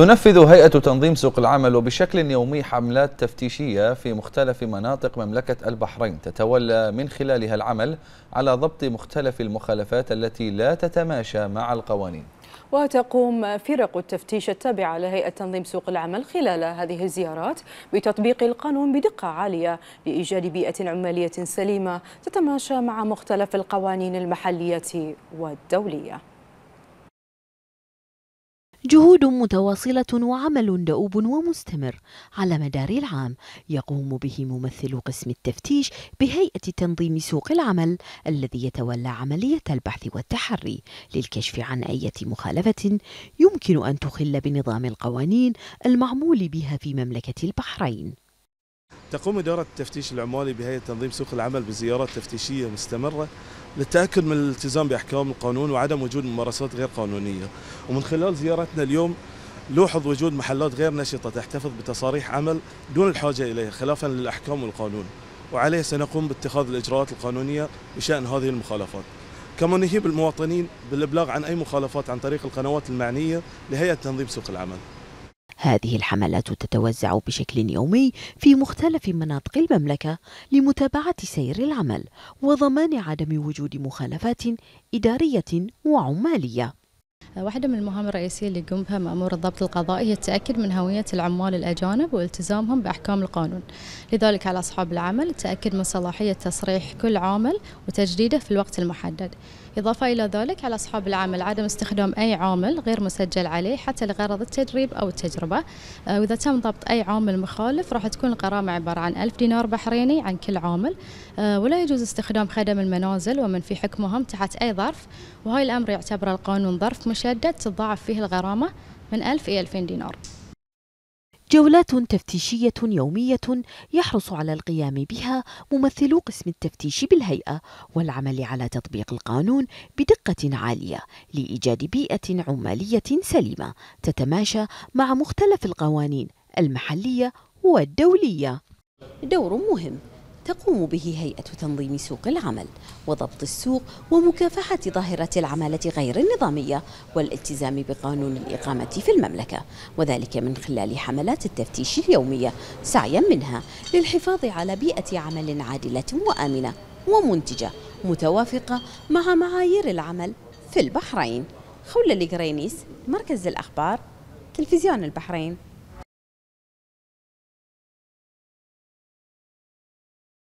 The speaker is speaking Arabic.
تنفذ هيئة تنظيم سوق العمل وبشكل يومي حملات تفتيشية في مختلف مناطق مملكة البحرين تتولى من خلالها العمل على ضبط مختلف المخالفات التي لا تتماشى مع القوانين وتقوم فرق التفتيش التابعة لهيئة تنظيم سوق العمل خلال هذه الزيارات بتطبيق القانون بدقة عالية لإيجاد بيئة عمالية سليمة تتماشى مع مختلف القوانين المحلية والدولية جهود متواصلة وعمل دؤوب ومستمر على مدار العام يقوم به ممثل قسم التفتيش بهيئة تنظيم سوق العمل الذي يتولى عملية البحث والتحري للكشف عن أي مخالفة يمكن أن تخل بنظام القوانين المعمول بها في مملكة البحرين تقوم إدارة التفتيش العمالي بهيئة تنظيم سوق العمل بزيارات تفتيشية مستمرة للتأكد من الالتزام بأحكام القانون وعدم وجود ممارسات غير قانونية ومن خلال زيارتنا اليوم لوحظ وجود محلات غير نشطة تحتفظ بتصاريح عمل دون الحاجة إليها خلافا للأحكام والقانون وعليه سنقوم باتخاذ الإجراءات القانونية بشأن هذه المخالفات كما نهيب المواطنين بالإبلاغ عن أي مخالفات عن طريق القنوات المعنية لهيئة تنظيم سوق العمل هذه الحملات تتوزع بشكل يومي في مختلف مناطق المملكة لمتابعة سير العمل وضمان عدم وجود مخالفات إدارية وعمالية آه، واحدة من المهام الرئيسية اللي يقوم بها مأمور الضبط القضائي هي التأكد من هوية العمال الأجانب والتزامهم بأحكام القانون لذلك على أصحاب العمل التأكد من صلاحية تصريح كل عامل وتجديده في الوقت المحدد إضافة إلى ذلك على أصحاب العمل عدم استخدام أي عامل غير مسجل عليه حتى لغرض التدريب أو التجربة آه، وإذا تم ضبط أي عامل مخالف راح تكون الغرامة عبارة عن ألف دينار بحريني عن كل عامل آه، ولا يجوز استخدام خدم المنازل ومن في حكمهم تحت أي ظرف وهاي الأمر يعتبر القانون ظرف مشادة تتضاعف فيه الغرامة من 1000 إلى 2000 دينار جولات تفتيشية يومية يحرص على القيام بها ممثلو قسم التفتيش بالهيئة والعمل على تطبيق القانون بدقة عالية لإيجاد بيئة عمالية سليمة تتماشى مع مختلف القوانين المحلية والدولية. دور مهم تقوم به هيئة تنظيم سوق العمل وضبط السوق ومكافحة ظاهرة العمالة غير النظامية والالتزام بقانون الإقامة في المملكة وذلك من خلال حملات التفتيش اليومية سعيا منها للحفاظ على بيئة عمل عادلة وآمنة ومنتجة متوافقة مع معايير العمل في البحرين خولة القرينيس مركز الأخبار تلفزيون البحرين